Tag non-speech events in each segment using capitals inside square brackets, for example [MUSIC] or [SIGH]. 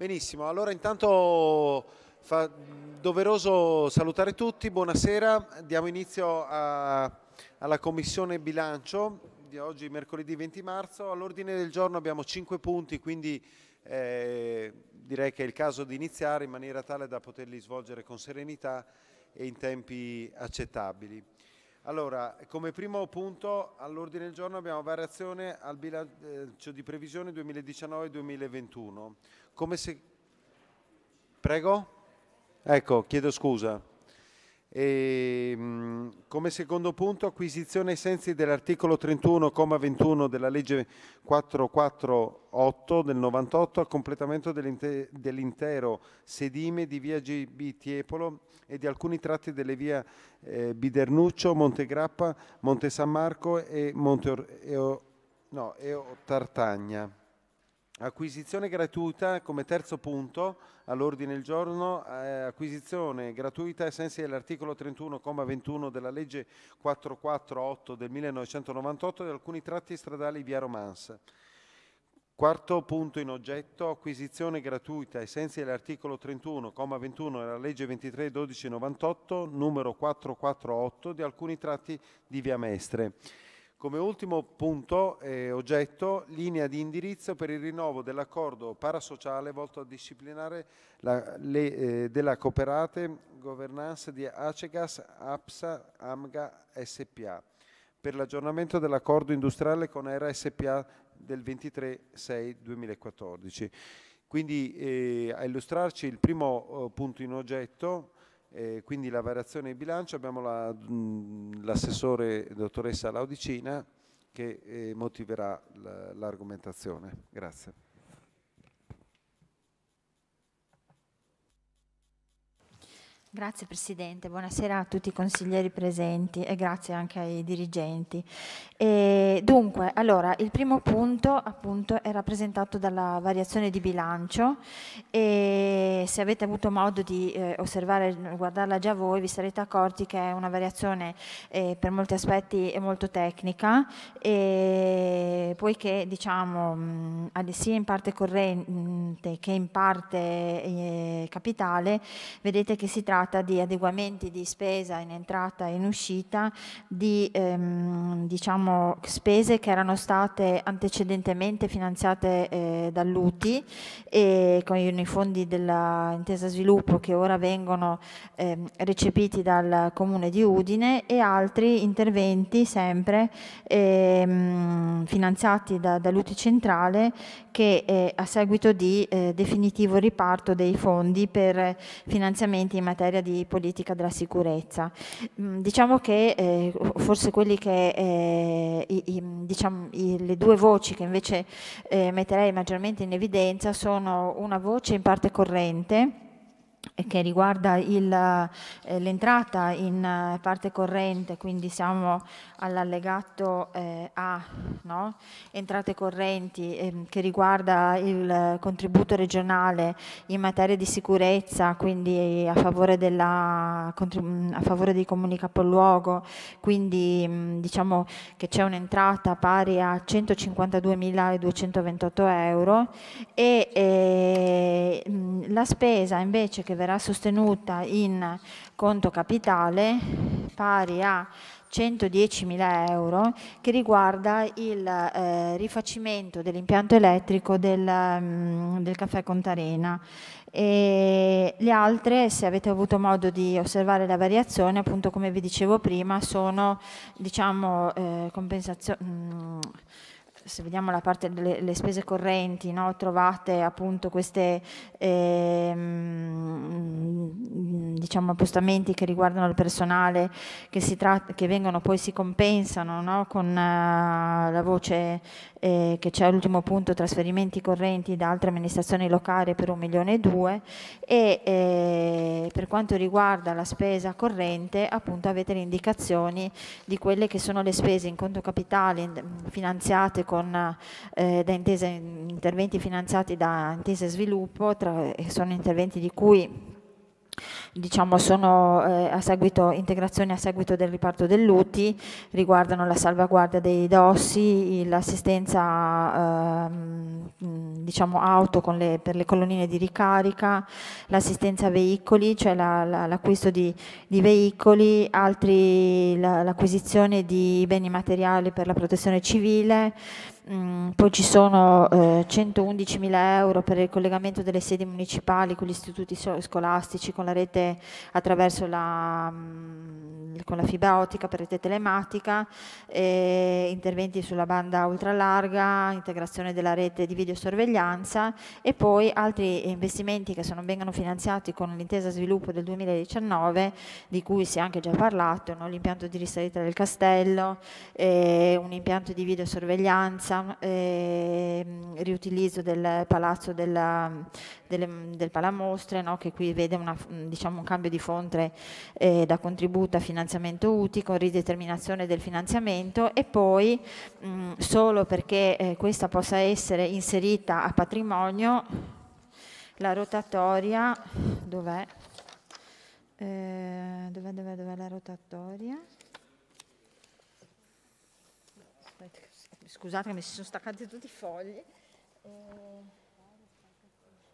Benissimo, allora intanto fa doveroso salutare tutti, buonasera, diamo inizio a, alla Commissione Bilancio di oggi mercoledì 20 marzo, all'ordine del giorno abbiamo 5 punti, quindi eh, direi che è il caso di iniziare in maniera tale da poterli svolgere con serenità e in tempi accettabili. Allora, come primo punto all'ordine del giorno abbiamo variazione al bilancio eh, di previsione 2019-2021. Come se... Prego? Ecco, chiedo scusa. E, ehm, mh, come secondo punto, acquisizione ai sensi dell'articolo 31,21 della legge 448 del 98 a completamento dell'inte- dell'intero sedime di via GB Tiepolo e di alcuni tratti delle vie eh, Bidernuccio, Grappa, Monte San Marco e Monte Or- e o- no, e Tartagna acquisizione gratuita come terzo punto all'ordine del giorno, eh, acquisizione gratuita ai sensi dell'articolo 31,21 della legge 448 del 1998 di alcuni tratti stradali via Romans. Quarto punto in oggetto, acquisizione gratuita ai sensi dell'articolo 31,21 della legge 231298 numero 448 di alcuni tratti di via Mestre. Come ultimo punto eh, oggetto, linea di indirizzo per il rinnovo dell'accordo parasociale volto a disciplinare la, le, eh, della cooperate governance di Acegas, APSA, AMGA, SPA per l'aggiornamento dell'accordo industriale con ERA SPA del 23-6-2014. Quindi eh, a illustrarci il primo eh, punto in oggetto eh, quindi la variazione di bilancio abbiamo l'assessore dottoressa Laudicina che eh, motiverà l'argomentazione. Grazie. Grazie Presidente, buonasera a tutti i consiglieri presenti e grazie anche ai dirigenti. E dunque, allora, il primo punto appunto è rappresentato dalla variazione di bilancio e se avete avuto modo di eh, osservare, guardarla già voi, vi sarete accorti che è una variazione eh, per molti aspetti molto tecnica e poiché diciamo mh, sia in parte corrente che in parte eh, capitale, vedete che si tratta tratta di adeguamenti di spesa in entrata e in uscita di ehm, diciamo, spese che erano state antecedentemente finanziate eh, dall'UTI e con i fondi dell'intesa sviluppo che ora vengono ehm, recepiti dal comune di Udine e altri interventi sempre ehm, finanziati da, dall'UTI centrale che eh, a seguito di eh, definitivo riparto dei fondi per finanziamenti in materia materia di politica della sicurezza. Mm, diciamo che eh, forse quelli che eh, i, i, diciamo, i, le due voci che invece eh, metterei maggiormente in evidenza sono una voce in parte corrente che riguarda eh, l'entrata in eh, parte corrente, quindi siamo all'allegato eh, A, no? entrate correnti eh, che riguarda il contributo regionale in materia di sicurezza, quindi a favore, della, mm, a favore dei comuni capoluogo, quindi mm, diciamo che c'è un'entrata pari a 152.228 euro e eh, mm, la spesa invece che che verrà sostenuta in conto capitale pari a 110.000 euro che riguarda il eh, rifacimento dell'impianto elettrico del, mh, mm, del caffè Contarena. E le altre, se avete avuto modo di osservare la variazione, appunto come vi dicevo prima, sono diciamo, eh, compensazioni mm, se vediamo la parte delle spese correnti, no, trovate appunto questi ehm, diciamo, appostamenti che riguardano il personale che, che vengono poi si compensano no, con uh, la voce eh, che c'è all'ultimo punto trasferimenti correnti da altre amministrazioni locali per un milione e due e eh, per quanto riguarda la spesa corrente appunto avete le indicazioni di quelle che sono le spese in conto capitale finanziate con con, eh, da intese, interventi finanziati da Intese Sviluppo, tra, sono interventi di cui diciamo, sono eh, a seguito, integrazioni a seguito del riparto dell'UTI, riguardano la salvaguardia dei dossi, l'assistenza ehm, diciamo, auto le, per le colonnine di ricarica, l'assistenza veicoli, cioè l'acquisto la, la, di, di, veicoli, l'acquisizione di beni materiali per la protezione civile Mm, poi ci sono eh, 111.000 euro per il collegamento delle sedi municipali con gli istituti so- scolastici, con la rete attraverso la, mm, con la fibra ottica per rete telematica, eh, interventi sulla banda ultralarga, integrazione della rete di videosorveglianza e poi altri investimenti che se non vengano finanziati con l'intesa sviluppo del 2019, di cui si è anche già parlato, no? l'impianto di risalita del castello, eh, un impianto di videosorveglianza, ehm, riutilizzo del palazzo della, delle, del Palamostre, no? che qui vede una, diciamo, un cambio di fonte eh, da contributo a finanziamento UTI con rideterminazione del finanziamento e poi mh, mm, solo perché eh, questa possa essere inserita a patrimonio la rotatoria, dov'è? Eh, dov'è, dov'è, dov'è la rotatoria? scusate che mi si sono staccati tutti i fogli. Eh,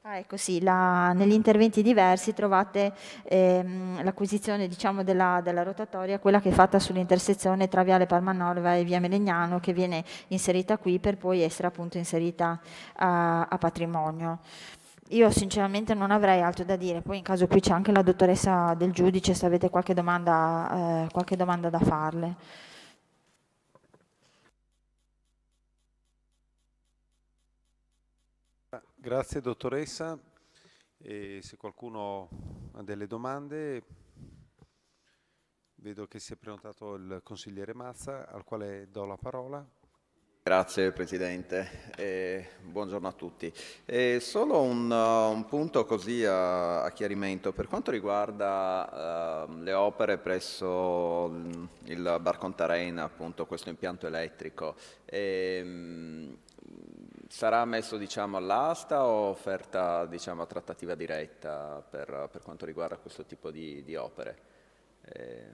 ah, ecco sì, la, negli interventi diversi trovate ehm, l'acquisizione diciamo, della, della, rotatoria, quella che è fatta sull'intersezione tra Viale Palmanova e Via Melegnano, che viene inserita qui per poi essere appunto inserita a, a patrimonio. Io sinceramente non avrei altro da dire, poi in caso qui c'è anche la dottoressa del giudice se avete qualche domanda, eh, qualche domanda da farle. Grazie dottoressa. E se qualcuno ha delle domande, vedo che si è prenotato il consigliere Mazza, al quale do la parola. Grazie Presidente, eh, buongiorno a tutti. Eh, solo un, uh, un, punto così a, a, chiarimento, per quanto riguarda uh, le opere presso mm, il Barcontarena, appunto questo impianto elettrico, eh, sarà messo diciamo, all'asta o offerta diciamo, a trattativa diretta per, per, quanto riguarda questo tipo di, di opere? Eh,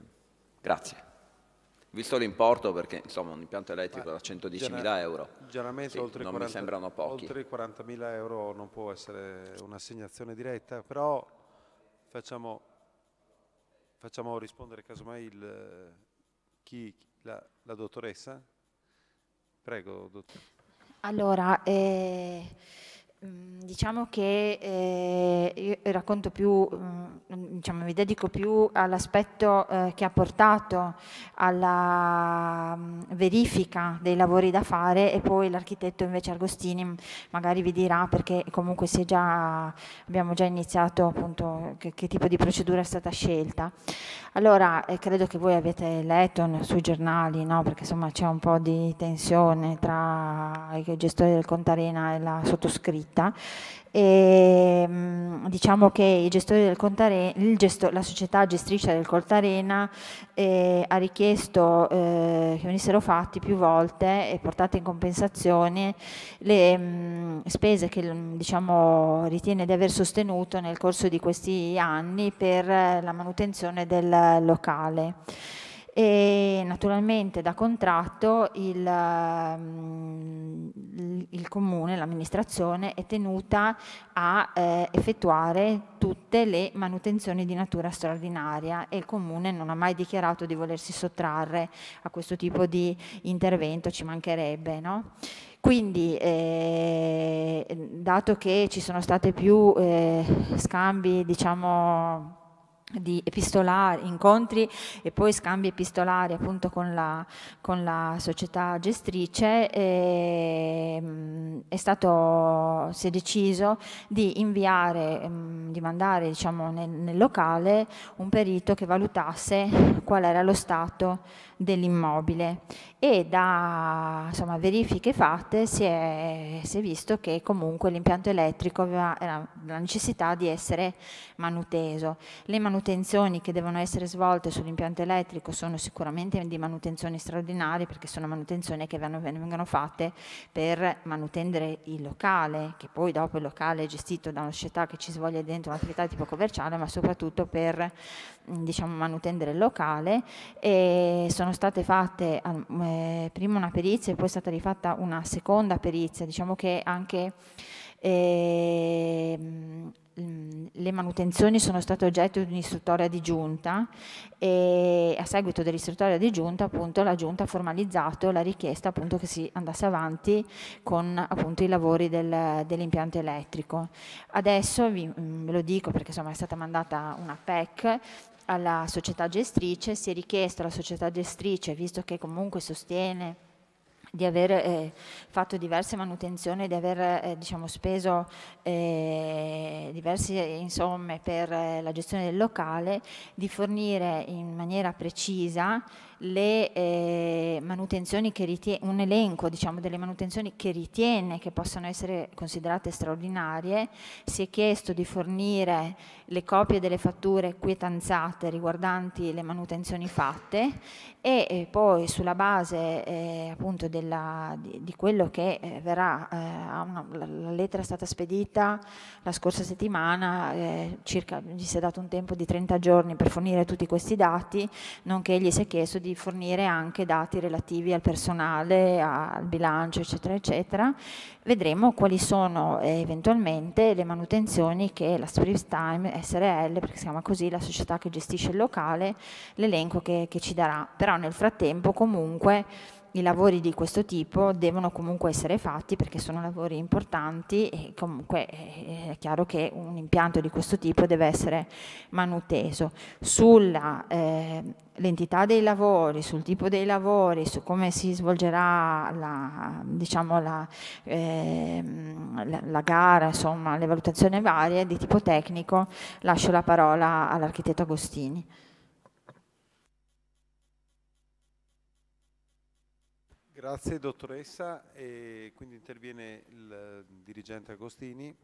grazie. Visto l'importo, perché insomma un impianto elettrico Ma da 110.000 euro sì, oltre non 40, mi sembrano pochi. Oltre i 40.000 euro non può essere un'assegnazione diretta, però facciamo, facciamo rispondere casomai il, chi, la, la dottoressa. Prego, dottoressa. Allora, eh, Diciamo che eh, io racconto più, diciamo, mi dedico più all'aspetto eh, che ha portato alla verifica dei lavori da fare e poi l'architetto invece Argostini magari vi dirà perché comunque già, abbiamo già iniziato appunto che, che, tipo di procedura è stata scelta. Allora, eh, credo che voi abbiate letto sui giornali, no? perché insomma c'è un po' di tensione tra il gestore del Contarena e la sottoscritta tutta. E, ehm, diciamo che gesto, la società gestrice del Coltarena eh, ha richiesto eh, che venissero fatti più volte e portate in compensazione le mh, mm, spese che mm, diciamo, ritiene di aver sostenuto nel corso di questi anni per la manutenzione del locale e naturalmente da contratto il, ehm, il comune, l'amministrazione è tenuta a eh, effettuare tutte le manutenzioni di natura straordinaria e il comune non ha mai dichiarato di volersi sottrarre a questo tipo di intervento, ci mancherebbe. No? Quindi, eh, dato che ci sono stati più eh, scambi, diciamo, di epistolari, incontri e poi scambi epistolari appunto con la, con la società gestrice, e, ehm, è stato, si è deciso di inviare, ehm, di mandare diciamo, nel, nel locale un perito che valutasse qual era lo stato dell'immobile e da insomma, verifiche fatte si è, si è, visto che comunque l'impianto elettrico aveva la necessità di essere manuteso. Le manutenzioni che devono essere svolte sull'impianto elettrico sono sicuramente di manutenzioni straordinarie perché sono manutenzioni che vengono fatte per manutendere il locale, che poi dopo il locale è gestito da una società che ci svolge dentro un'attività tipo commerciale, ma soprattutto per diciamo, manutendere il locale e sono state fatte eh, prima una perizia e poi è stata rifatta una seconda perizia, diciamo che anche eh, le manutenzioni sono state oggetto di un'istruttoria di giunta e a seguito dell'istruttoria di giunta appunto la giunta ha formalizzato la richiesta appunto che si andasse avanti con appunto i lavori del, dell'impianto elettrico. Adesso vi, ve mm, lo dico perché insomma è stata mandata una PEC alla società gestrice, si è richiesto alla società gestrice, visto che comunque sostiene di aver eh, fatto diverse manutenzioni, di aver eh, diciamo, speso eh, diverse insomme per eh, la gestione del locale, di fornire in maniera precisa le, eh, manutenzioni ritiene, un elenco diciamo, delle manutenzioni che ritiene che possano essere considerate straordinarie, si è chiesto di fornire le copie delle fatture quietanzate riguardanti le manutenzioni fatte e, e eh, poi sulla base eh, appunto della, di, di, quello che eh, verrà, eh, una, la, la, lettera è stata spedita la scorsa settimana, eh, circa, gli si è dato un tempo di 30 giorni per fornire tutti questi dati, nonché gli si è chiesto di fornire anche dati relativi al personale, al bilancio, eccetera, eccetera. Vedremo quali sono eh, eventualmente le manutenzioni che la Sprips Time SRL, perché si chiama così la società che gestisce il locale, l'elenco che, che ci darà. Però nel frattempo comunque i lavori di questo tipo devono comunque essere fatti perché sono lavori importanti e comunque eh, è chiaro che un impianto di questo tipo deve essere manuteso. Sulla eh, dei lavori, sul tipo dei lavori, su come si svolgerà la, diciamo la, eh, la gara, insomma, le valutazioni varie di tipo tecnico, lascio la parola all'architetto Agostini. Grazie dottoressa, e quindi interviene il dirigente Agostini,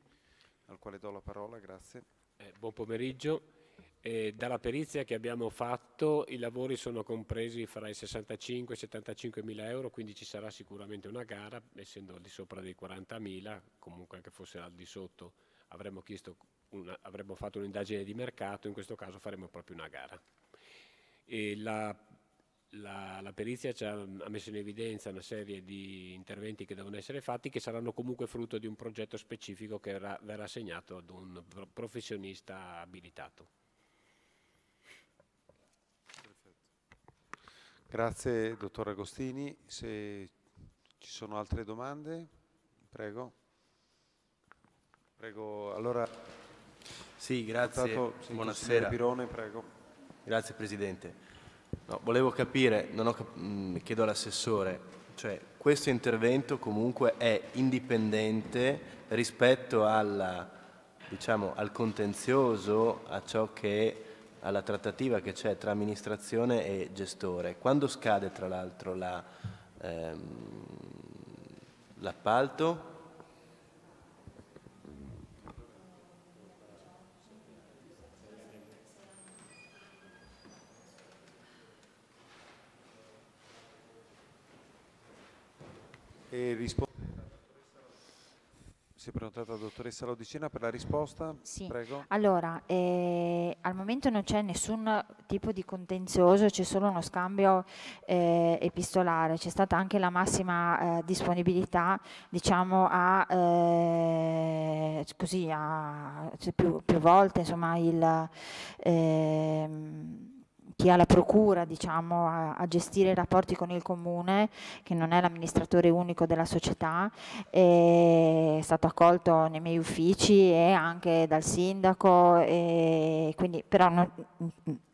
al quale do la parola, grazie. Eh, buon pomeriggio. Eh, dalla perizia che abbiamo fatto i lavori sono compresi fra i 65 e i 75 mila euro, quindi ci sarà sicuramente una gara, essendo al di sopra dei 40 mila, comunque anche fosse al di sotto avremmo, una, avremmo fatto un'indagine di mercato, in questo caso faremo proprio una gara. E la la, la, perizia ha messo in evidenza una serie di interventi che devono essere fatti che saranno comunque frutto di un progetto specifico che verrà, verrà assegnato ad un professionista abilitato. Grazie dottor Agostini, se ci sono altre domande, prego. Prego, allora... Sì, grazie. Portato, sì, Buonasera. Pirone, prego. Grazie Presidente. No, volevo capire, cap mh, mm, chiedo all'assessore, cioè questo intervento comunque è indipendente rispetto alla, diciamo, al contenzioso, a ciò che alla trattativa che c'è tra amministrazione e gestore. Quando scade tra l'altro l'appalto? La, ehm, notata la dottoressa Lodicina per la risposta. Sì. Prego. Allora, eh, al momento non c'è nessun tipo di contenzioso, c'è solo uno scambio eh, epistolare, c'è stata anche la massima eh, disponibilità diciamo, a, eh, così, a, cioè, più, più, volte insomma, il ehm, chi ha la procura diciamo, a, a, gestire i rapporti con il comune, che non è l'amministratore unico della società, è stato accolto nei miei uffici e anche dal sindaco, quindi, però non,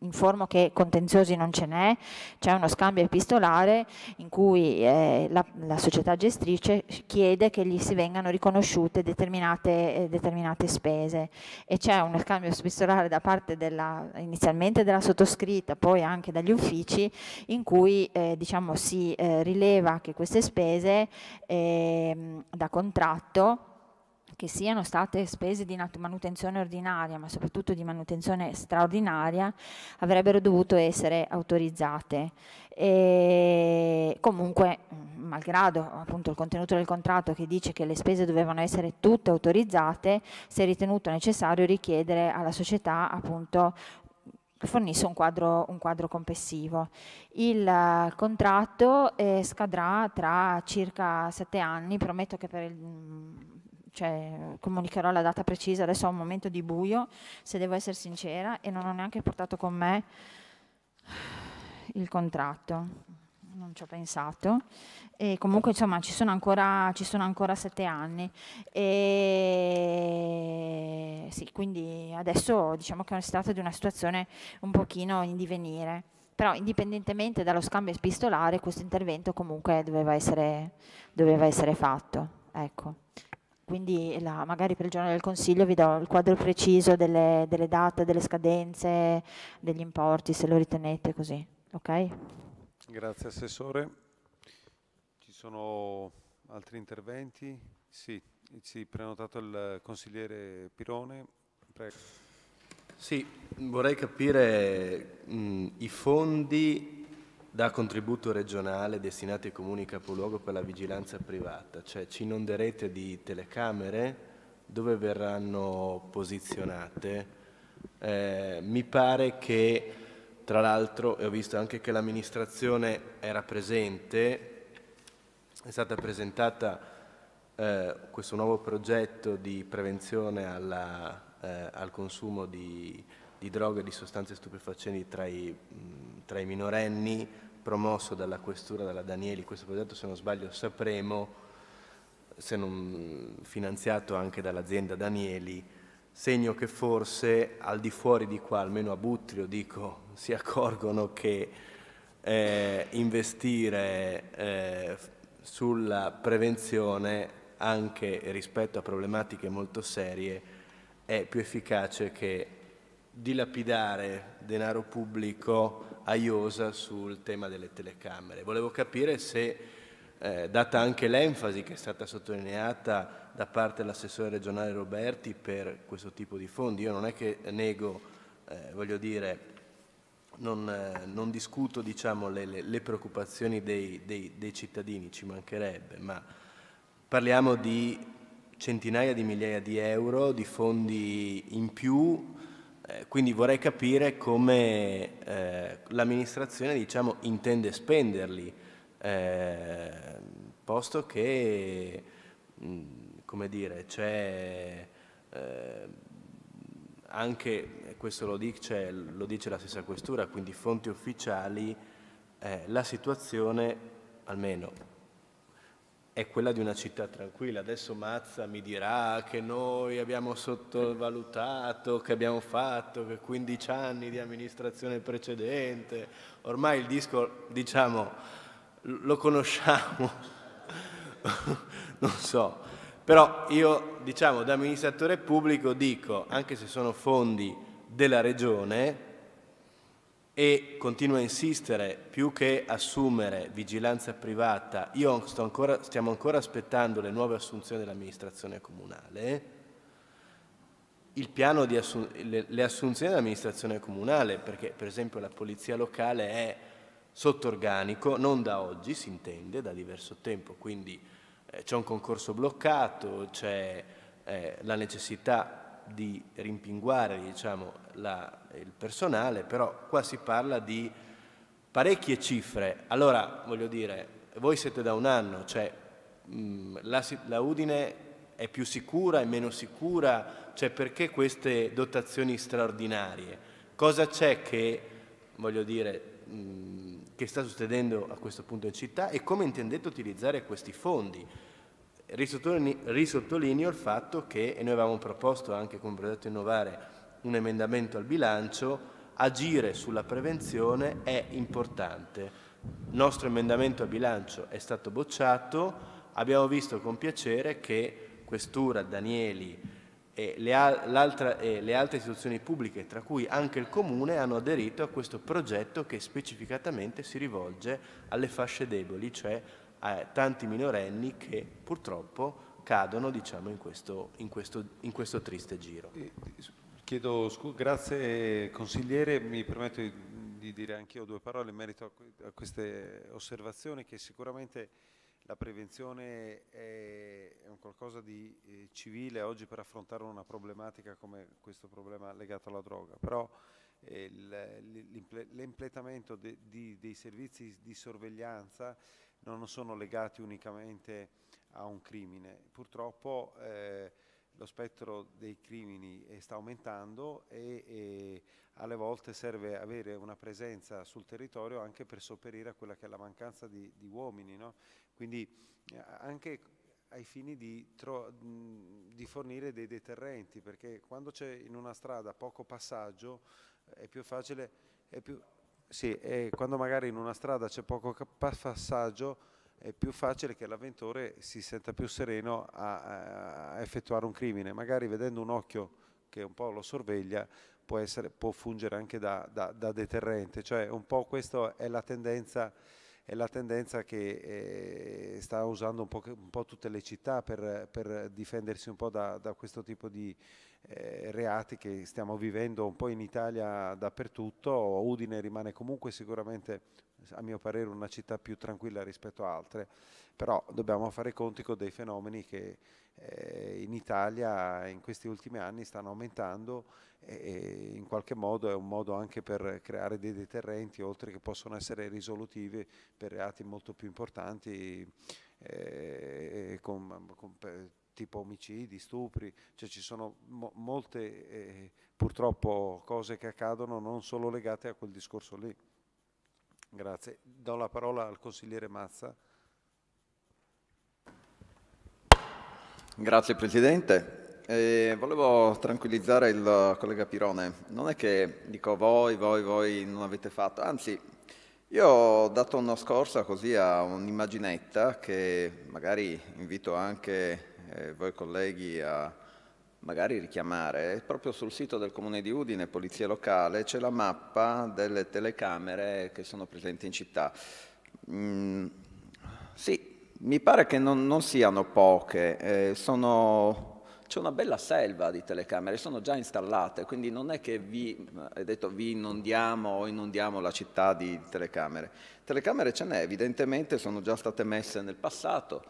informo che contenziosi non ce n'è, c'è uno scambio epistolare in cui eh, la, la, società gestrice chiede che gli si vengano riconosciute determinate, eh, determinate spese e c'è uno scambio epistolare da parte della, inizialmente della sottoscritta, poi anche dagli uffici in cui eh, diciamo, si eh, rileva che queste spese eh, da contratto che siano state spese di manutenzione ordinaria, ma soprattutto di manutenzione straordinaria, avrebbero dovuto essere autorizzate. E comunque, mm, malgrado appunto il contenuto del contratto che dice che le spese dovevano essere tutte autorizzate, si è ritenuto necessario richiedere alla società appunto fornisce un quadro, un quadro complessivo. Il eh, contratto eh, scadrà tra circa sette anni, prometto che per il, mm, cioè, comunicherò la data precisa, adesso ho un momento di buio, se devo essere sincera, e non ho neanche portato con me il contratto non ci ho pensato. E comunque insomma ci sono ancora, ci sono ancora sette anni. E sì, quindi adesso diciamo che si tratta di una situazione un pochino in divenire. Però indipendentemente dallo scambio epistolare, questo intervento comunque doveva essere, doveva essere fatto. Ecco. Quindi la, magari per il giorno del Consiglio vi do il quadro preciso delle, delle date, delle scadenze, degli importi, se lo ritenete così. Ok? Grazie Assessore. Ci sono altri interventi? Sì, ci è prenotato il consigliere Pirone. Prego. Sì, vorrei capire mh, i fondi da contributo regionale destinati ai comuni capoluogo per la vigilanza privata, cioè ci inonderete di telecamere dove verranno posizionate. Eh, mi pare che tra l'altro ho visto anche che l'amministrazione era presente, è stata presentata eh, questo nuovo progetto di prevenzione alla, eh, al consumo di, di droghe e di sostanze stupefacenti tra i, mh, tra i minorenni, promosso dalla questura, dalla Danieli, questo progetto se non sbaglio sapremo, se non finanziato anche dall'azienda Danieli, segno che forse al di fuori di qua, almeno a Butrio dico si accorgono che eh, investire eh, sulla prevenzione anche rispetto a problematiche molto serie è più efficace che dilapidare denaro pubblico a iosa sul tema delle telecamere. Volevo capire se, eh, data anche l'enfasi che è stata sottolineata da parte dell'assessore regionale Roberti per questo tipo di fondi, io non è che nego, eh, voglio dire, non, eh, non discuto diciamo, le, le, le, preoccupazioni dei, dei, dei cittadini, ci mancherebbe, ma parliamo di centinaia di migliaia di euro, di fondi in più, eh, quindi vorrei capire come eh, l'amministrazione diciamo, intende spenderli, eh, posto che mh, mm, come dire, c'è eh, anche questo lo dice, lo dice la stessa questura, quindi fonti ufficiali, eh, la situazione, almeno, è quella di una città tranquilla. Adesso Mazza mi dirà che noi abbiamo sottovalutato, che abbiamo fatto, che 15 anni di amministrazione precedente, ormai il disco, diciamo, lo conosciamo, [LAUGHS] non so. Però io, diciamo, da amministratore pubblico dico, anche se sono fondi della Regione e continua a insistere più che assumere vigilanza privata, io ancora, stiamo ancora aspettando le nuove assunzioni dell'amministrazione comunale, assun le, le assunzioni dell'amministrazione comunale, perché per esempio la polizia locale è sotto organico, non da oggi si intende, da diverso tempo, quindi eh, c'è un concorso bloccato, c'è eh, la necessità di rimpinguare diciamo, la, il personale, però qua si parla di parecchie cifre. Allora, voglio dire, voi siete da un anno, cioè mh, mm, la, la Udine è più sicura, è meno sicura, cioè perché queste dotazioni straordinarie? Cosa c'è che, voglio dire, mh, mm, che sta succedendo a questo punto in città e come intendete utilizzare questi fondi? risottolineo il fatto che, e noi avevamo proposto anche come progetto Innovare un emendamento al bilancio, agire sulla prevenzione è importante. Il nostro emendamento al bilancio è stato bocciato, abbiamo visto con piacere che Questura, Danieli e le, e le altre istituzioni pubbliche, tra cui anche il Comune, hanno aderito a questo progetto che specificatamente si rivolge alle fasce deboli, cioè a tanti minorenni che purtroppo cadono diciamo, in, questo, in, questo, in questo triste giro. Eh, chiedo scusa, grazie consigliere, mi permetto di, di dire io due parole in merito a, a queste osservazioni che sicuramente la prevenzione è, è un qualcosa di eh, civile oggi per affrontare una problematica come questo problema legato alla droga, però eh, l'impletamento de, di, dei servizi di sorveglianza non sono legati unicamente a un crimine. Purtroppo eh, lo spettro dei crimini eh, sta aumentando e, e, alle volte serve avere una presenza sul territorio anche per sopperire a quella che è la mancanza di, di uomini. No? Quindi eh, anche ai fini di, di, fornire dei deterrenti, perché quando c'è in una strada poco passaggio eh, è più facile... È più sì, quando magari in una strada c'è poco passaggio è più facile che l'avventore si senta più sereno a, a, effettuare un crimine, magari vedendo un occhio che un po' lo sorveglia può, essere, può fungere anche da, da, da, deterrente, cioè un po' questa è la tendenza, è la tendenza che eh, sta usando un po', un po', tutte le città per, per difendersi un po' da, da questo tipo di, eh, reati che stiamo vivendo un po' in Italia dappertutto. Udine rimane comunque sicuramente, a mio parere, una città più tranquilla rispetto a altre, però dobbiamo fare conti con dei fenomeni che eh, in Italia in questi ultimi anni stanno aumentando e, in qualche modo è un modo anche per creare dei deterrenti, oltre che possono essere risolutivi per reati molto più importanti. Eh, con, con, tipo omicidi, stupri, cioè ci sono mo molte eh, purtroppo cose che accadono non solo legate a quel discorso lì. Grazie. Do la parola al consigliere Mazza. Grazie Presidente. Eh, volevo tranquillizzare il collega Pirone, non è che dico voi, voi, voi non avete fatto, anzi io ho dato una scorsa così a un'immaginetta che magari invito anche eh, voi colleghi a magari richiamare, proprio sul sito del Comune di Udine, Polizia Locale, c'è la mappa delle telecamere che sono presenti in città. Mm, sì, mi pare che non, non siano poche, eh, sono c'è una bella selva di telecamere, sono già installate, quindi non è che vi, è detto, vi inondiamo o inondiamo la città di telecamere. Telecamere ce n'è, evidentemente sono già state messe nel passato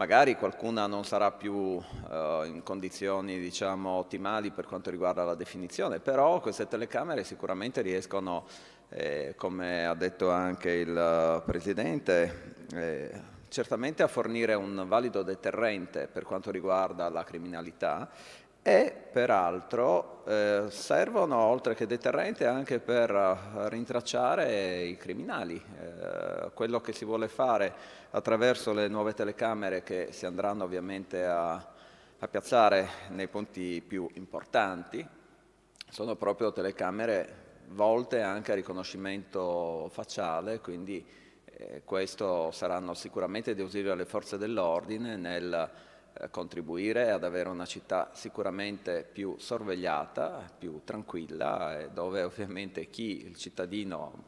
Magari qualcuna non sarà più eh, in condizioni diciamo, ottimali per quanto riguarda la definizione, però queste telecamere sicuramente riescono, eh, come ha detto anche il eh, Presidente, eh, certamente a fornire un valido deterrente per quanto riguarda la criminalità e peraltro eh, servono oltre che deterrente anche per eh, rintracciare i criminali. Eh, quello che si vuole fare attraverso le nuove telecamere che si andranno ovviamente a, a piazzare nei punti più importanti sono proprio telecamere volte anche a riconoscimento facciale, quindi eh, questo saranno sicuramente di ausilio alle forze dell'ordine nel eh, contribuire ad avere una città sicuramente più sorvegliata, più tranquilla, eh, dove [LAUGHS] ovviamente chi, il cittadino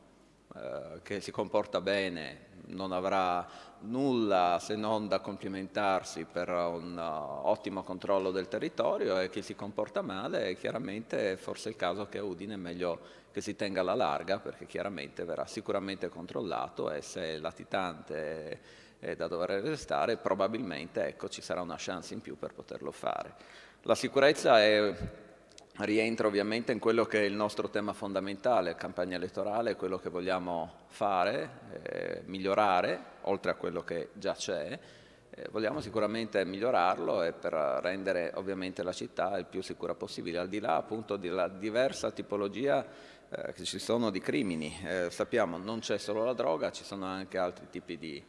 eh, che si comporta bene, non avrà nulla se non da complimentarsi per un uh, ottimo controllo del territorio e chi si comporta male chiaramente forse è il caso che Udine è meglio che si tenga alla larga perché chiaramente verrà sicuramente controllato e se è latitante eh, da dover restare, probabilmente ecco, ci sarà una chance in più per poterlo fare. La sicurezza è, rientra ovviamente in quello che è il nostro tema fondamentale, campagna elettorale, quello che vogliamo fare, eh, migliorare, oltre a quello che già c'è, eh, vogliamo sicuramente migliorarlo e per rendere ovviamente la città il più sicura possibile, al di là appunto della diversa tipologia eh, che ci sono di crimini. Eh, sappiamo non c'è solo la droga, ci sono anche altri tipi di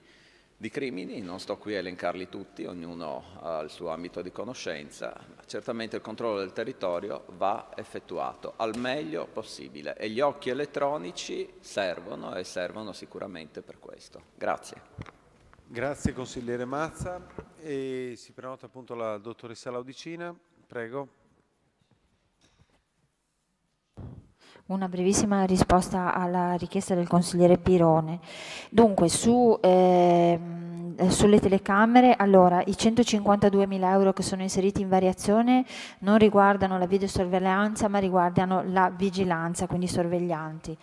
di crimini, non sto qui a elencarli tutti, ognuno ha il suo ambito di conoscenza, certamente il controllo del territorio va effettuato al meglio possibile e gli occhi elettronici servono e servono sicuramente per questo. Grazie. Grazie consigliere Mazza e si prenota appunto la dottoressa Laudicina, prego. una brevissima risposta alla richiesta del consigliere Pirone. Dunque, su... Ehm, eh, sulle telecamere, allora, i 152 mila euro che sono inseriti in variazione non riguardano la videosorveglianza ma riguardano la vigilanza, quindi i sorveglianti.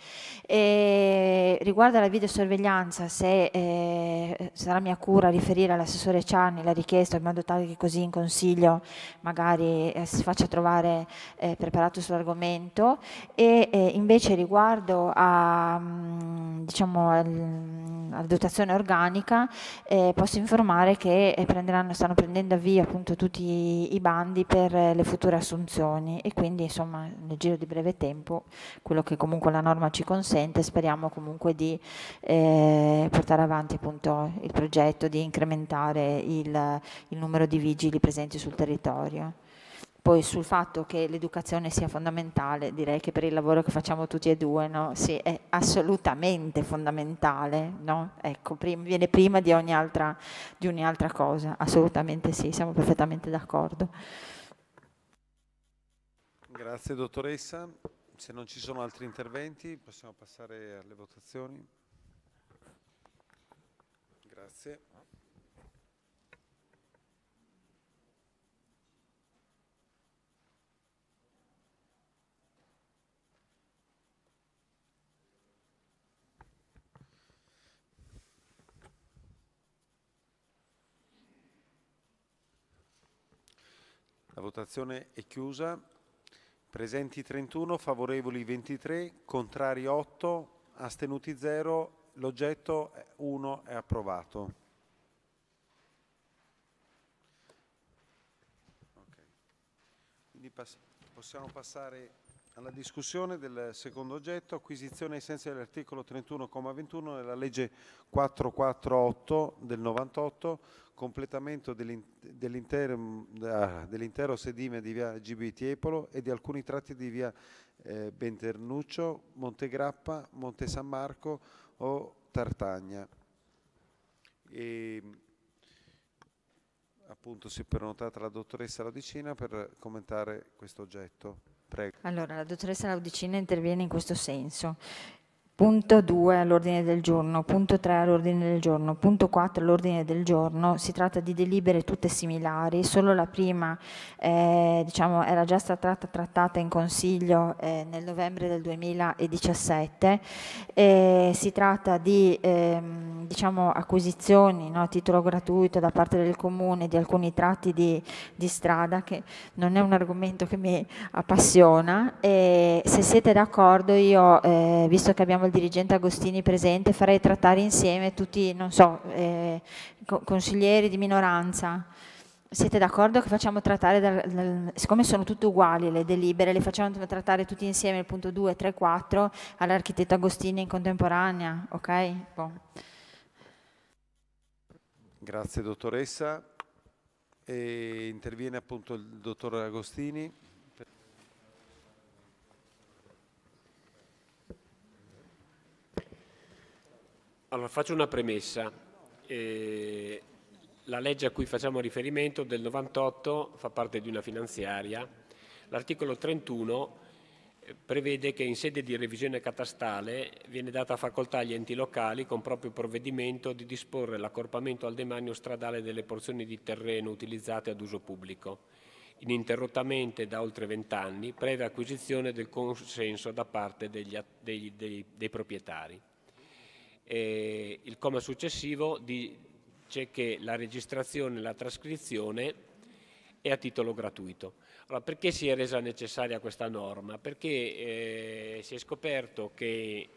E riguardo alla videosorveglianza, se eh, sarà mia cura riferire all'assessore Cianni la richiesta in modo tale che così in consiglio magari eh, si faccia trovare eh, preparato sull'argomento e eh, invece riguardo a, mm, diciamo, al, alla dotazione organica, eh, posso informare che eh, stanno prendendo avvio appunto tutti i bandi per eh, le future assunzioni e quindi insomma nel giro di breve tempo quello che comunque la norma ci consente speriamo comunque di eh, portare avanti appunto il progetto di incrementare il, il numero di vigili presenti sul territorio. Poi sul fatto che l'educazione sia fondamentale, direi che per il lavoro che facciamo tutti e due, no? sì, è assolutamente fondamentale, no? ecco, prim viene prima di ogni, altra, di ogni altra cosa, assolutamente sì, siamo perfettamente d'accordo. Grazie dottoressa, se non ci sono altri interventi possiamo passare alle votazioni. Grazie. La votazione è chiusa. Presenti 31, favorevoli 23, contrari 8, astenuti 0. L'oggetto 1 è approvato. Okay. pass possiamo passare alla discussione del secondo oggetto, acquisizione ai sensi dell'articolo 31,21 della legge 448 del 98, completamento dell'intero ah, dell sedime di via GB Tiepolo e di alcuni tratti di via eh, Benternuccio, Montegrappa, Monte San Marco o Tartagna. E, ehm, appunto si è prenotata la dottoressa Radicina per commentare questo oggetto. Prego. Allora, la dottoressa Laudicina interviene in questo senso. Punto 2 all'ordine del giorno, punto 3 all'ordine del giorno, punto 4 all'ordine del giorno, si tratta di delibere tutte similari, solo la prima eh, diciamo, era già stata trattata in Consiglio eh, nel novembre del 2017, eh, si tratta di ehm, diciamo, acquisizioni no, a titolo gratuito da parte del Comune di alcuni tratti di, di strada che non è un argomento che mi appassiona e se siete d'accordo io, eh, visto che abbiamo il il dirigente Agostini presente, farei trattare insieme tutti, non so, eh, consiglieri di minoranza. Siete d'accordo che facciamo trattare, dal, dal, siccome sono tutte uguali le delibere, le facciamo trattare tutti insieme, il punto 2, 3, 4, all'architetto Agostini in contemporanea, ok? Bon. Grazie dottoressa. E interviene appunto il dottor Agostini. Allora, faccio una premessa. Eh, la legge a cui facciamo riferimento del 98 fa parte di una finanziaria. L'articolo 31 eh, prevede che in sede di revisione catastale viene data facoltà agli enti locali con proprio provvedimento di disporre l'accorpamento al demanio stradale delle porzioni di terreno utilizzate ad uso pubblico, ininterrottamente da oltre vent'anni, previa acquisizione del consenso da parte degli, dei, dei, dei proprietari. E il comma successivo dice che la registrazione e la trascrizione è a titolo gratuito. Allora, perché si è resa necessaria questa norma? Perché eh, si è scoperto che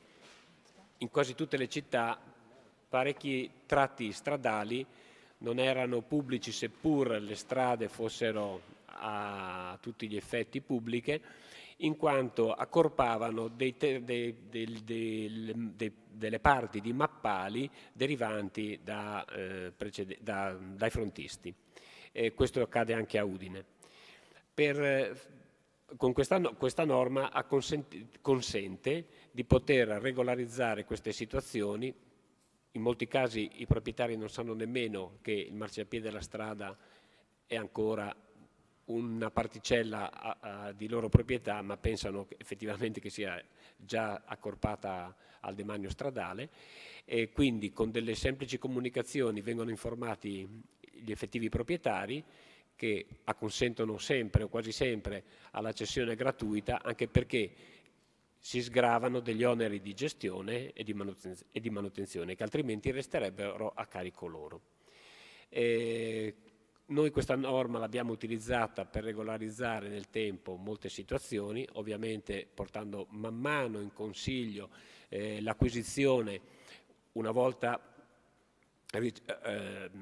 in quasi tutte le città parecchi tratti stradali non erano pubblici seppur le strade fossero a tutti gli effetti pubbliche, in quanto accorpavano dei, dei, dei, dei delle parti di mappali derivanti da, eh, da, dai frontisti. E questo accade anche a Udine. Per, eh, con questa, questa norma consente di poter regolarizzare queste situazioni. In molti casi i proprietari non sanno nemmeno che il marciapiede della strada è ancora una particella a, a, di loro proprietà, ma pensano che effettivamente che sia già accorpata al demanio stradale e quindi con delle semplici comunicazioni vengono informati gli effettivi proprietari che acconsentono sempre o quasi sempre alla cessione gratuita anche perché si sgravano degli oneri di gestione e di, manutenz e di manutenzione che altrimenti resterebbero a carico loro. E noi questa norma l'abbiamo utilizzata per regolarizzare nel tempo molte situazioni, ovviamente portando man mano in consiglio eh, l'acquisizione una volta eh,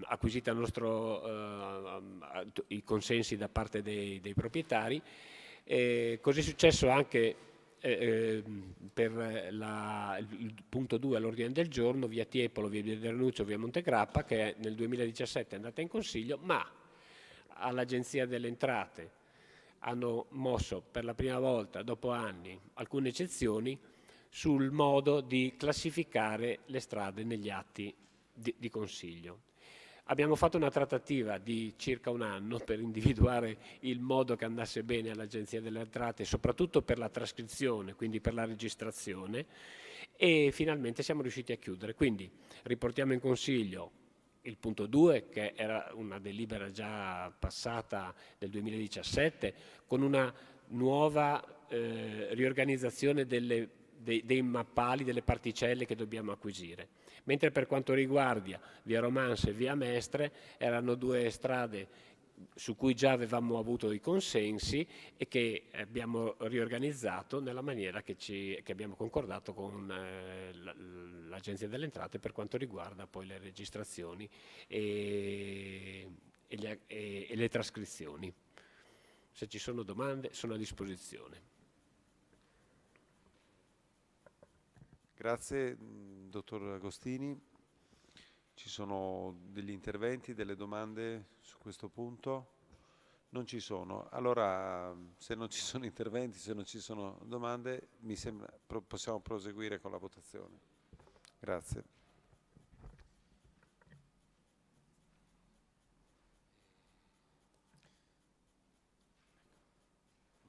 acquisita nostro, eh, i consensi da parte dei, dei proprietari. Eh, così è successo anche eh, ehm, per la, il punto 2 all'ordine del giorno, via Tiepolo, via Dernuccio, via Montegrappa, che nel 2017 è andata in consiglio, ma all'Agenzia delle Entrate hanno mosso per la prima volta dopo anni alcune eccezioni sul modo di classificare le strade negli atti di, di consiglio. Abbiamo fatto una trattativa di circa un anno per individuare il modo che andasse bene all'Agenzia delle Entrate, soprattutto per la trascrizione, quindi per la registrazione, e finalmente siamo riusciti a chiudere. Quindi riportiamo in Consiglio il punto 2, che era una delibera già passata nel 2017, con una nuova eh, riorganizzazione delle dei, dei, mappali delle particelle che dobbiamo acquisire. Mentre per quanto riguarda via Romance e via Mestre erano due strade su cui già avevamo avuto i consensi e che abbiamo riorganizzato nella maniera che, ci, che abbiamo concordato con eh, l'Agenzia delle Entrate per quanto riguarda poi le registrazioni e, e, le, e, e le trascrizioni. Se ci sono domande sono a disposizione. Grazie, mm, dottor Agostini. Ci sono degli interventi, delle domande su questo punto? Non ci sono. Allora, se non ci [LAUGHS] sono interventi, se non ci sono domande, sembra, possiamo proseguire con la votazione. Grazie.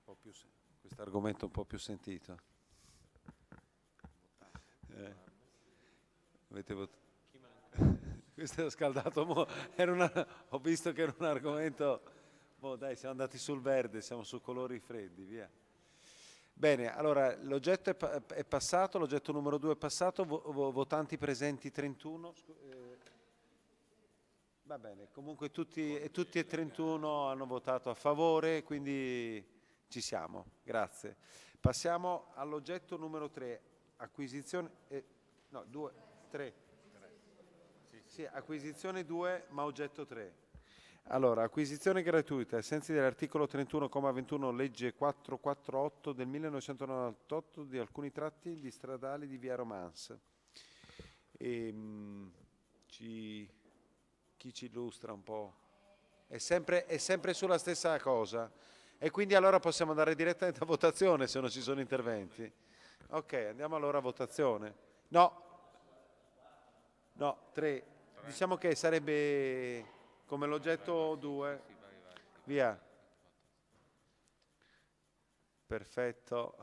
Questo argomento un po' più sentito. Eh. Avete votato? [LAUGHS] Questo è scaldato, mo. Una... ho visto che era un argomento... Boh, dai, siamo andati sul verde, siamo su colori freddi, via. Bene, allora l'oggetto è, pa è, passato, l'oggetto numero 2 è passato, vo vo votanti presenti 31. Eh, va bene, comunque tutti, eh, tutti e 31 hanno votato a favore, quindi ci siamo, grazie. Passiamo all'oggetto numero 3, acquisizione 2, eh, 3. Sì, acquisizione 2 ma oggetto 3. Allora, acquisizione gratuita, ai sensi dell'articolo 31,21 legge 448 del 1998 di alcuni tratti di stradali di via Romance. E, ehm, ci, chi ci illustra un po'? È sempre, è sempre sulla stessa cosa. E quindi allora possiamo andare direttamente a votazione se non ci sono interventi. Ecco. Ok, andiamo allora a votazione. No, no, tre. Diciamo che sarebbe come l'oggetto 2. Via. Perfetto.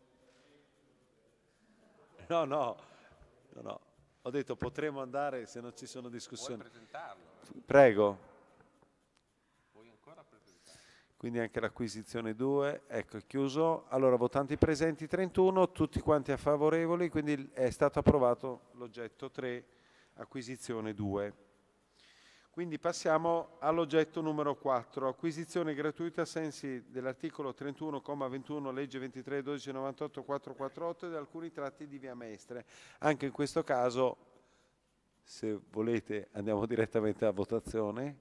[LAUGHS] no, no, no, no. Ho detto potremmo andare se non ci sono discussioni. Prego quindi anche l'acquisizione 2, ecco è chiuso, allora votanti presenti 31, tutti quanti a favorevoli, quindi è stato approvato l'oggetto 3, acquisizione 2. Quindi passiamo all'oggetto numero 4, acquisizione gratuita a sensi dell'articolo 31,21 legge 23 12 98 448 ed alcuni tratti di via Mestre. Anche in questo caso, se volete, andiamo direttamente a votazione.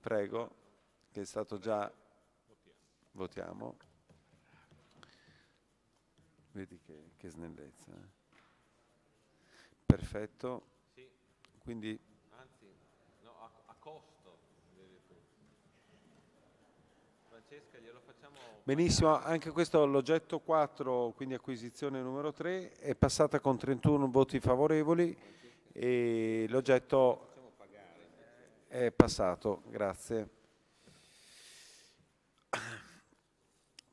Prego che è stato già... Votiamo. Vedi che, che snellezza. Eh. Perfetto. Quindi... Anzi, no, a, a costo. Francesca glielo facciamo... Benissimo, anche questo l'oggetto 4, quindi acquisizione numero 3, è passata con 31 voti favorevoli e l'oggetto è passato. Grazie.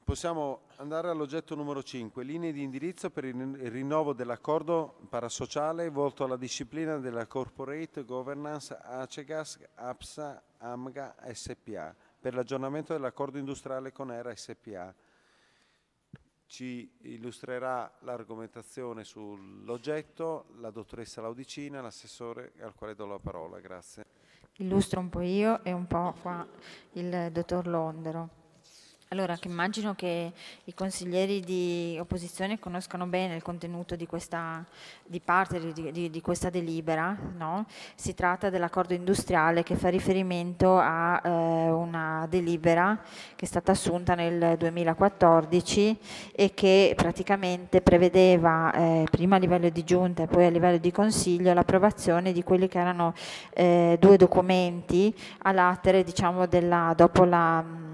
Possiamo andare all'oggetto numero 5, linee di indirizzo per il rinnovo dell'accordo parasociale volto alla disciplina della corporate governance ACEGAS APSA AMGA SPA per l'aggiornamento dell'accordo industriale con ERA SPA. Ci illustrerà l'argomentazione sull'oggetto la dottoressa Laudicina, l'assessore al quale do la parola. Grazie. Illustro un po' io e un po' qua il dottor Londero. Allora, che immagino che i consiglieri di opposizione conoscano bene il contenuto di questa, di parte di, di, di questa delibera. No? Si tratta dell'accordo industriale che fa riferimento a eh, una delibera che è stata assunta nel 2014 e che praticamente prevedeva eh, prima a livello di giunta e poi a livello di consiglio l'approvazione di quelli che erano eh, due documenti a latere diciamo, della, dopo la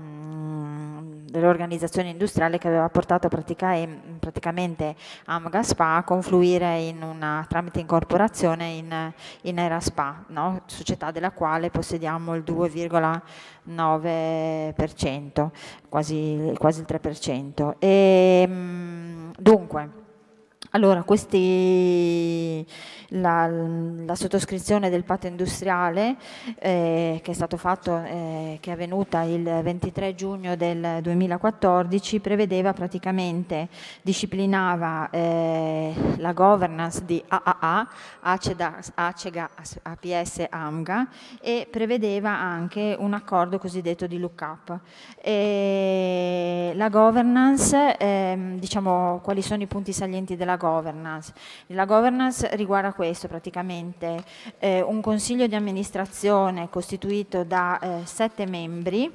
dell'organizzazione industriale che aveva portato pratica, praticamente Amgaspa a confluire in una, tramite incorporazione in, in Eraspa, no? società della quale possediamo il 2,9%, quasi, quasi il 3%. E, dunque, allora, questi, la, la, sottoscrizione del patto industriale eh, che, è stato fatto, eh, che è avvenuta il 23 giugno del 2014 prevedeva praticamente, disciplinava eh, la governance di AAA, ACEGA, APS, AMGA e prevedeva anche un accordo cosiddetto di look-up. la governance, ehm, diciamo quali sono i punti salienti della nella governance. La governance riguarda questo praticamente, eh, un consiglio di amministrazione costituito da eh, sette membri,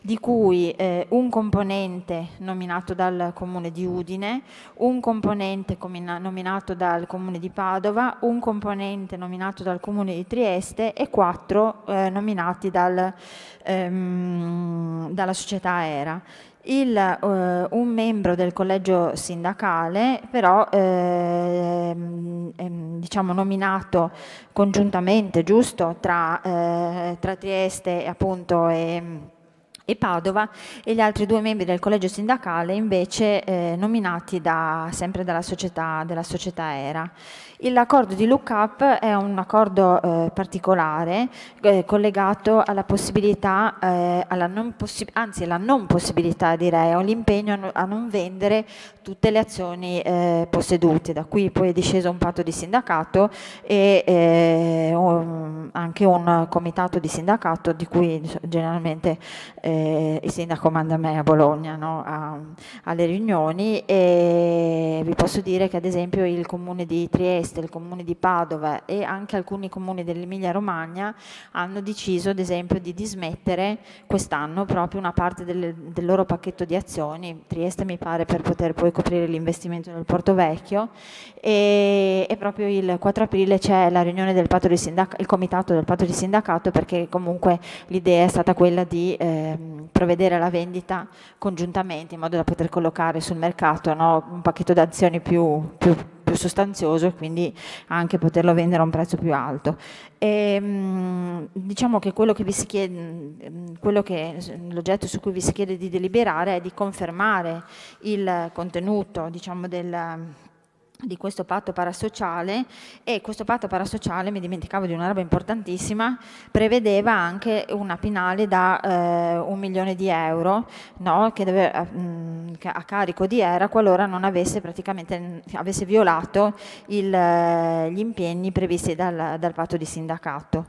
di cui eh, un componente nominato dal comune di Udine, un componente nominato dal comune di Padova, un componente nominato dal comune di Trieste e quattro eh, nominati dal, ehm, dalla società ERA. Il, eh, un membro del collegio sindacale però eh, ehm, diciamo nominato congiuntamente giusto tra, eh, tra Trieste appunto, e ehm, e Padova e gli altri due membri del collegio sindacale invece eh, nominati da, sempre dalla società, società ERA. L'accordo di look up è un accordo eh, particolare eh, collegato alla possibilità, eh, alla possi anzi alla non possibilità direi, all'impegno a non vendere tutte le azioni eh, possedute, da qui poi è disceso un patto di sindacato e eh, un, anche un comitato di sindacato di cui generalmente eh, eh, il sindaco manda me a Bologna no? a, alle riunioni e vi posso dire che ad esempio il comune di Trieste, il comune di Padova e anche alcuni comuni dell'Emilia Romagna hanno deciso ad esempio di dismettere quest'anno proprio una parte del, del loro pacchetto di azioni, Trieste mi pare per poter poi coprire l'investimento nel Porto Vecchio e, e, proprio il 4 aprile c'è la riunione del comitato del patto di sindacato perché comunque l'idea è stata quella di eh, ehm, prevedere la vendita congiuntamente in modo da poter collocare sul mercato no, un pacchetto d'azioni più, più, più, sostanzioso e quindi anche poterlo vendere a un prezzo più alto. E, ehm, diciamo che, quello che, chiede, quello che l'oggetto su cui vi si chiede di deliberare è di confermare il contenuto diciamo, del di questo patto parasociale e questo patto parasociale, mi dimenticavo di una roba importantissima, prevedeva anche una penale da eh, un milione di euro no? che deve, a, eh, a, carico di ERA qualora non avesse, praticamente, avesse violato il, eh, gli impegni previsti dal, dal patto di sindacato.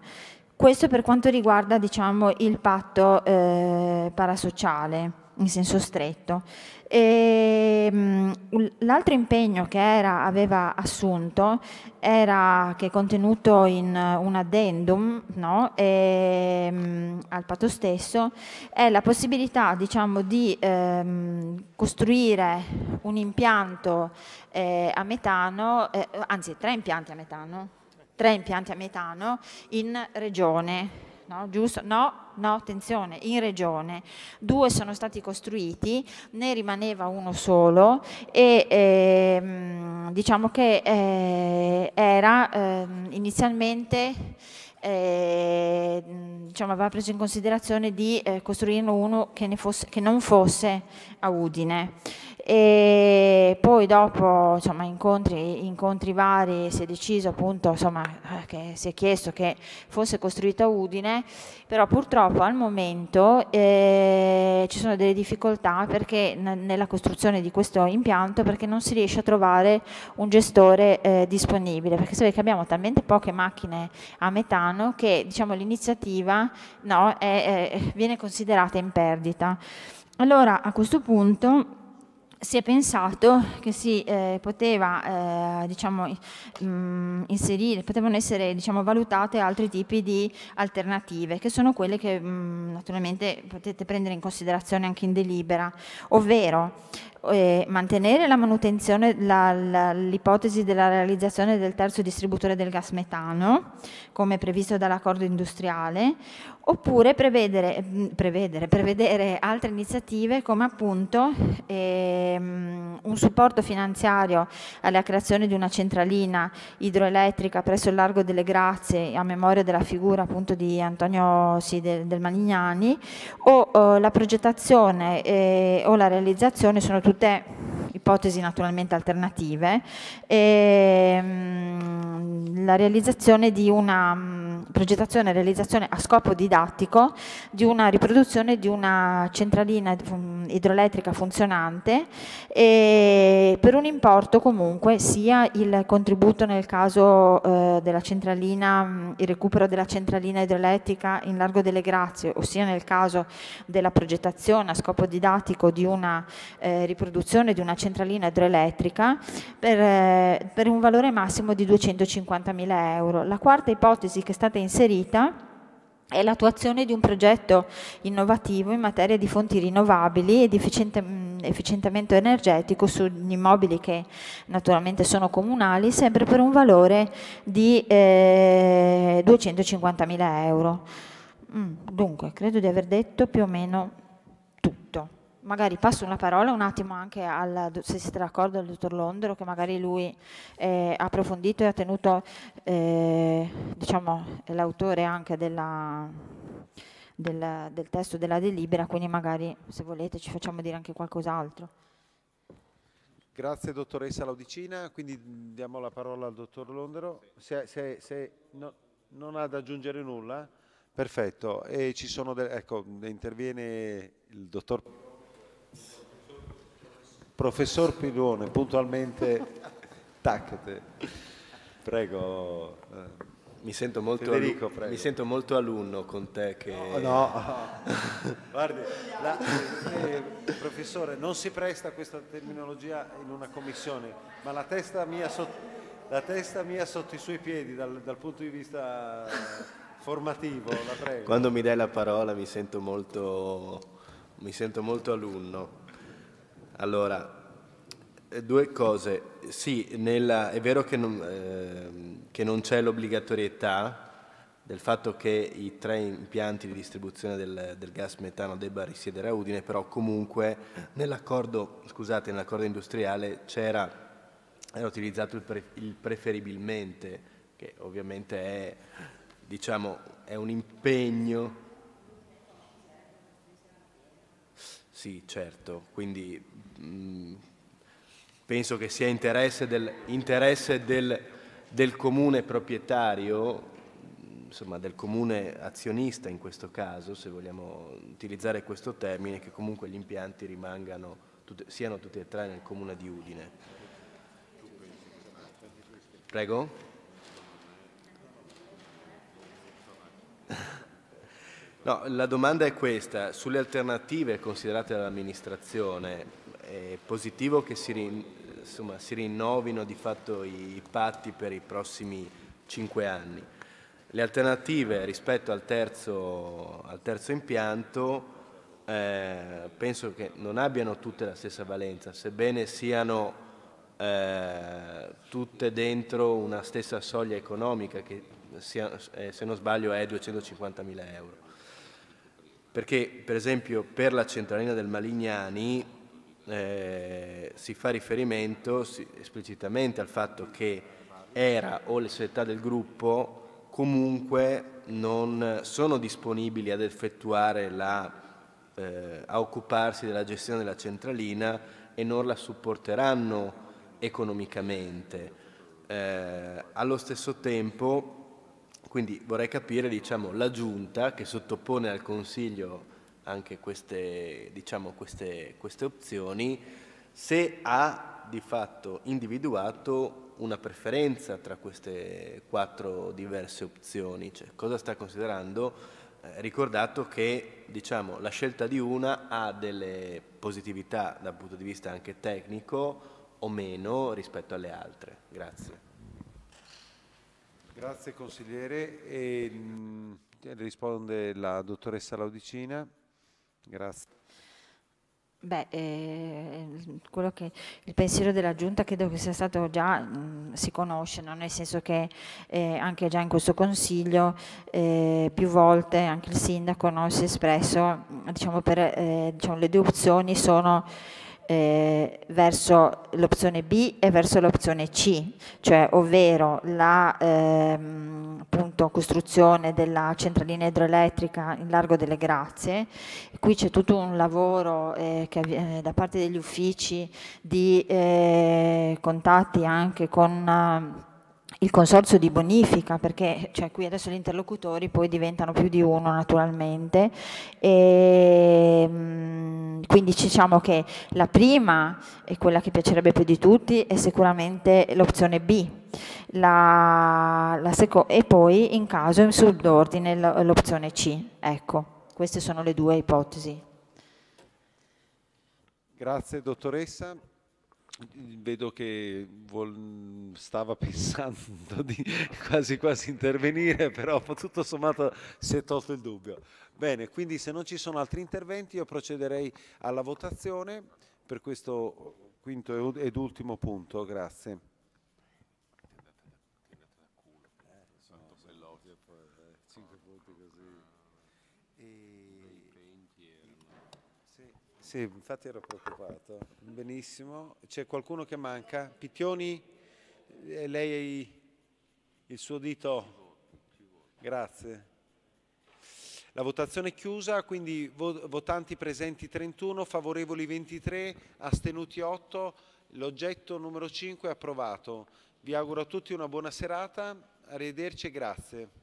Questo per quanto riguarda diciamo, il patto eh, parasociale in senso stretto. Ehm, l'altro impegno che era, aveva assunto era che è contenuto in eh, un addendum no? e, ehm, al patto stesso, è la possibilità diciamo, di ehm, costruire un impianto eh, a metano, eh, anzi tre impianti a metano, tre impianti a metano in regione No, giusto? No, no, attenzione, in regione. Due sono stati costruiti, ne rimaneva uno solo e ehm, diciamo che eh, era ehm, inizialmente... Eh, diciamo, aveva preso in considerazione di eh, costruirne uno che, fosse, che non fosse a Udine e poi dopo insomma, incontri, incontri, vari si è deciso appunto insomma, eh, che si è chiesto che fosse costruita Udine però purtroppo al momento eh, ci sono delle difficoltà perché nella costruzione di questo impianto perché non si riesce a trovare un gestore eh, disponibile perché si vede che abbiamo talmente poche macchine a metano che diciamo, l'iniziativa no, viene considerata in perdita allora a questo punto si è pensato che si eh, poteva, eh, diciamo, mh, mm, inserire, potevano essere diciamo, valutate altri tipi di alternative, che sono quelle che mh, mm, naturalmente potete prendere in considerazione anche in delibera, ovvero eh, mantenere la manutenzione, l'ipotesi della realizzazione del terzo distributore del gas metano, come previsto dall'accordo industriale, oppure prevedere, mm, prevedere, prevedere, altre iniziative come appunto ehm, un supporto finanziario alla creazione di una centralina idroelettrica presso il Largo delle Grazie a memoria della figura appunto di Antonio sì, del, del, Malignani o eh, la progettazione eh, o la realizzazione sono tutte ipotesi naturalmente alternative, e, ehm, la realizzazione di una mm, progettazione e realizzazione a scopo didattico di una riproduzione di una centralina idroelettrica funzionante e, per un importo comunque sia il contributo nel caso eh, della centralina, mm, il recupero della centralina idroelettrica in largo delle grazie, ossia nel caso della progettazione a scopo didattico di una eh, riproduzione di una centralina centralina idroelettrica per, eh, per un valore massimo di 250.000 euro. La quarta ipotesi che è stata inserita è l'attuazione di un progetto innovativo in materia di fonti rinnovabili e di mm, efficientamento energetico su immobili che naturalmente sono comunali, sempre per un valore di eh, 250.000 euro. Mm, dunque, credo di aver detto più o meno magari passo una parola un attimo anche al, se siete d'accordo al dottor Londro che magari lui eh, ha approfondito e ha tenuto eh, diciamo l'autore anche della, del, del, testo della delibera quindi magari se volete ci facciamo dire anche qualcos'altro Grazie dottoressa Laudicina, quindi diamo la parola al dottor Londro, se, se, se no, non ha da aggiungere nulla, perfetto, e ci sono, de, ecco, interviene il dottor... Professor Pilone, puntualmente, tacchete. Prego. Eh. Mi sento, molto Federico, prego. mi sento molto alunno con te che... No, no. Guardi, la, eh, professore, non si presta questa terminologia in una commissione, ma la testa mia, so, la testa mia sotto i suoi piedi dal, dal punto di vista formativo, la prego. Quando mi dai la parola mi sento molto, mi sento molto alunno. Allora, eh, due cose. Sì, nella, è vero che non, eh, che non c'è l'obbligatorietà del fatto che i tre impianti di distribuzione del, del gas metano debba risiedere a Udine, però comunque nell'accordo, nell industriale c'era era utilizzato il, pre, il, preferibilmente, che ovviamente è, diciamo, è un impegno Sì, certo, quindi mh, mm, penso che sia interesse del, interesse del, del comune proprietario, insomma del comune azionista in questo caso, se vogliamo utilizzare questo termine, che comunque gli impianti rimangano, tutte, siano tutti e tre nel comune di Udine. Prego? No, la domanda è questa, sulle alternative considerate dall'amministrazione, è positivo che si, rin, insomma, si, rinnovino di fatto i patti per i prossimi cinque anni. Le alternative rispetto al terzo, al terzo impianto eh, penso che non abbiano tutte la stessa valenza, sebbene siano eh, tutte dentro una stessa soglia economica che sia, eh, se non sbaglio è 250.000 euro perché per esempio per la centralina del Malignani eh, si fa riferimento si, esplicitamente al fatto che era o le società del gruppo comunque non sono disponibili ad effettuare la, eh, a occuparsi della gestione della centralina e non la supporteranno economicamente. Eh, allo stesso tempo quindi vorrei capire diciamo, la giunta che sottopone al Consiglio anche queste, diciamo, queste, queste opzioni, se ha di fatto individuato una preferenza tra queste quattro diverse opzioni, cioè, cosa sta considerando eh, ricordato che diciamo, la scelta di una ha delle positività dal punto di vista anche tecnico o meno rispetto alle altre. Grazie. Grazie consigliere. E, mh, mm, risponde la dottoressa Laudicina. Grazie. Beh, eh, che, il pensiero della Giunta credo che sia stato già, mh, mm, si conosce, no? nel senso che eh, anche già in questo Consiglio eh, più volte anche il Sindaco no, si è espresso, diciamo, per eh, diciamo, le due opzioni sono eh, verso l'opzione B e verso l'opzione C, cioè ovvero la ehm, appunto, costruzione della centralina idroelettrica in largo delle Grazie. Qui c'è tutto un lavoro eh, che, eh, da parte degli uffici di eh, contatti anche con il consorzio di bonifica, perché cioè, qui adesso gli interlocutori poi diventano più di uno naturalmente, e, ehm, quindi diciamo che la prima e quella che piacerebbe più di tutti è sicuramente l'opzione B, la, la e poi in caso in subordine l'opzione C. Ecco, queste sono le due ipotesi. Grazie dottoressa vedo che vol- stava [LAUGHS] pensando di quasi quasi intervenire, però tutto sommato si è tolto il dubbio. Bene, quindi se non ci sono altri interventi io procederei alla votazione per questo quinto ed ultimo punto. Grazie. Sì, infatti ero preoccupato. Benissimo. C'è qualcuno che manca? Pittioni, eh, lei il suo dito. Grazie. La votazione è chiusa, quindi votanti presenti 31, favorevoli 23, astenuti 8. L'oggetto numero 5 è approvato. Vi auguro a tutti una buona serata, arrivederci e grazie.